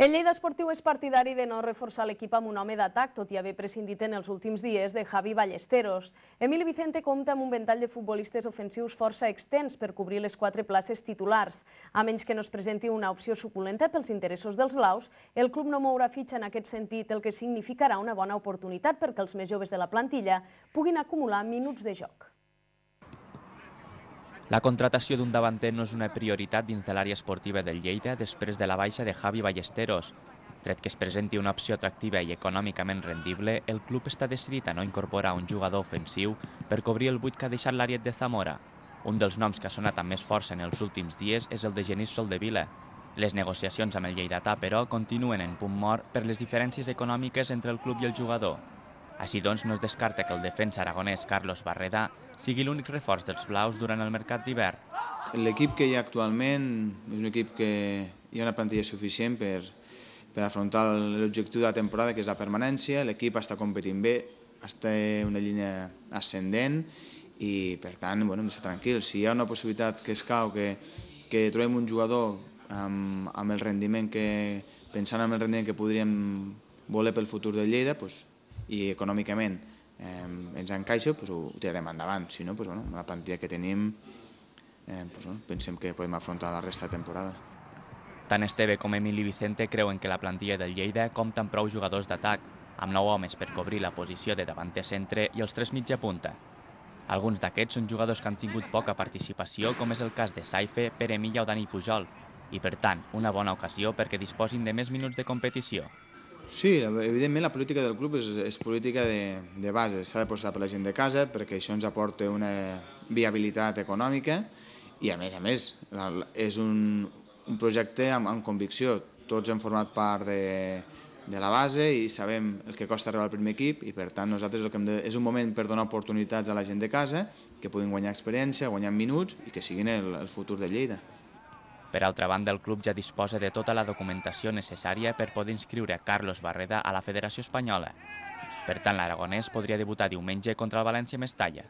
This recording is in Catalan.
El Lleida Esportiu és partidari de no reforçar l'equip amb un home d'atac, tot i haver prescindit en els últims dies de Javi Ballesteros. Emili Vicente compta amb un ventall de futbolistes ofensius força extens per cobrir les quatre places titulars. A menys que no es presenti una opció suculenta pels interessos dels blaus, el club no mourà fitxa en aquest sentit, el que significarà una bona oportunitat perquè els més joves de la plantilla puguin acumular minuts de joc. La contratació d'un davanter no és una prioritat dins de l'àrea esportiva del Lleida després de la baixa de Javi Ballesteros. Tret que es presenti una opció atractiva i econòmicament rendible, el club està decidit a no incorporar un jugador ofensiu per cobrir el buit que ha deixat l'àriet de Zamora. Un dels noms que ha sonat amb més força en els últims dies és el de Genís Soldevila. Les negociacions amb el Lleidatà, però, continuen en punt mort per les diferències econòmiques entre el club i el jugador. Així doncs, no es descarta que el defensa aragonès Carlos Barreda sigui l'únic reforç dels blaus durant el mercat d'hivern. L'equip que hi ha actualment és un equip que hi ha una plantilla suficient per, per afrontar l'objectiu de la temporada, que és la permanència. L'equip està competint bé, està en una línia ascendent i, per tant, bueno, de ser tranquils. Si hi ha una possibilitat que es cau, que, que trobem un jugador amb, amb el rendiment que, pensant en el rendiment que podríem voler pel futur de Lleida, doncs i econòmicament eh, ens encaixa, doncs ho tirarem endavant. Si no, doncs, bueno, la plantilla que tenim eh, doncs, bueno, pensem que podem afrontar la resta de temporada. Tant Esteve com Emili Vicente creuen que la plantilla del Lleida compta amb prou jugadors d'atac, amb nou homes per cobrir la posició de davanter centre i els tres mitja punta. Alguns d'aquests són jugadors que han tingut poca participació, com és el cas de Saife, Pere Milla o Dani Pujol, i per tant, una bona ocasió perquè disposin de més minuts de competició. Sí, evidentment la política del club és, és política de, de base, s'ha de posar per la gent de casa perquè això ens aporta una viabilitat econòmica i a més a més és un, un projecte amb, amb convicció, tots hem format part de, de la base i sabem el que costa arribar al primer equip i per tant nosaltres el que hem de, és un moment per donar oportunitats a la gent de casa que puguin guanyar experiència, guanyar minuts i que siguin el, el futur de Lleida. Per altra banda, el club ja disposa de tota la documentació necessària per poder inscriure Carlos Barreda a la Federació Espanyola. Per tant, l'Aragonès podria debutar diumenge contra el València Mestalla.